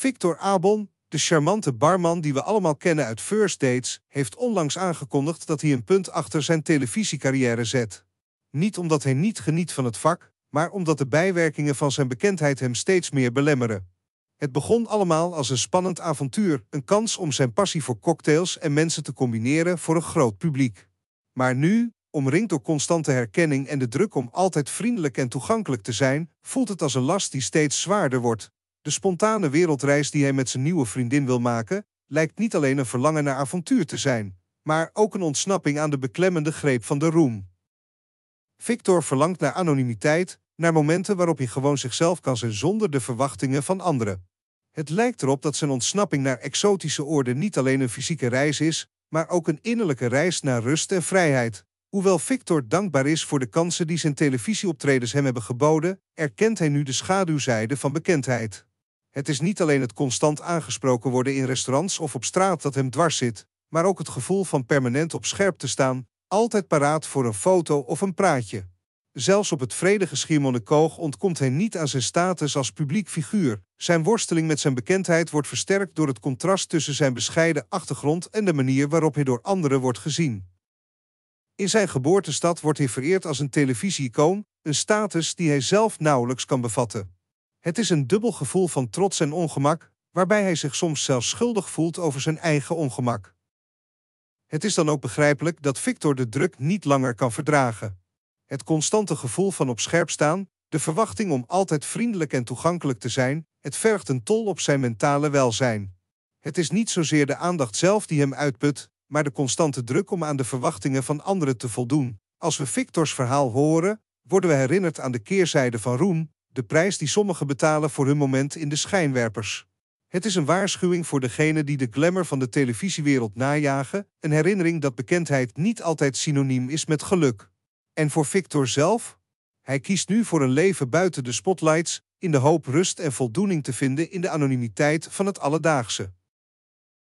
Victor Abon, de charmante barman die we allemaal kennen uit First Dates, heeft onlangs aangekondigd dat hij een punt achter zijn televisiecarrière zet. Niet omdat hij niet geniet van het vak, maar omdat de bijwerkingen van zijn bekendheid hem steeds meer belemmeren. Het begon allemaal als een spannend avontuur, een kans om zijn passie voor cocktails en mensen te combineren voor een groot publiek. Maar nu, omringd door constante herkenning en de druk om altijd vriendelijk en toegankelijk te zijn, voelt het als een last die steeds zwaarder wordt. De spontane wereldreis die hij met zijn nieuwe vriendin wil maken, lijkt niet alleen een verlangen naar avontuur te zijn, maar ook een ontsnapping aan de beklemmende greep van de roem. Victor verlangt naar anonimiteit, naar momenten waarop hij gewoon zichzelf kan zijn zonder de verwachtingen van anderen. Het lijkt erop dat zijn ontsnapping naar exotische oorden niet alleen een fysieke reis is, maar ook een innerlijke reis naar rust en vrijheid. Hoewel Victor dankbaar is voor de kansen die zijn televisieoptredens hem hebben geboden, erkent hij nu de schaduwzijde van bekendheid. Het is niet alleen het constant aangesproken worden in restaurants of op straat dat hem dwars zit, maar ook het gevoel van permanent op scherp te staan, altijd paraat voor een foto of een praatje. Zelfs op het vredige Schiermonnikoog ontkomt hij niet aan zijn status als publiek figuur. Zijn worsteling met zijn bekendheid wordt versterkt door het contrast tussen zijn bescheiden achtergrond en de manier waarop hij door anderen wordt gezien. In zijn geboortestad wordt hij vereerd als een televisie een status die hij zelf nauwelijks kan bevatten. Het is een dubbel gevoel van trots en ongemak, waarbij hij zich soms zelfs schuldig voelt over zijn eigen ongemak. Het is dan ook begrijpelijk dat Victor de druk niet langer kan verdragen. Het constante gevoel van op scherp staan, de verwachting om altijd vriendelijk en toegankelijk te zijn, het vergt een tol op zijn mentale welzijn. Het is niet zozeer de aandacht zelf die hem uitput, maar de constante druk om aan de verwachtingen van anderen te voldoen. Als we Victors verhaal horen, worden we herinnerd aan de keerzijde van roem, de prijs die sommigen betalen voor hun moment in de schijnwerpers. Het is een waarschuwing voor degenen die de glamour van de televisiewereld najagen, een herinnering dat bekendheid niet altijd synoniem is met geluk. En voor Victor zelf? Hij kiest nu voor een leven buiten de spotlights, in de hoop rust en voldoening te vinden in de anonimiteit van het alledaagse.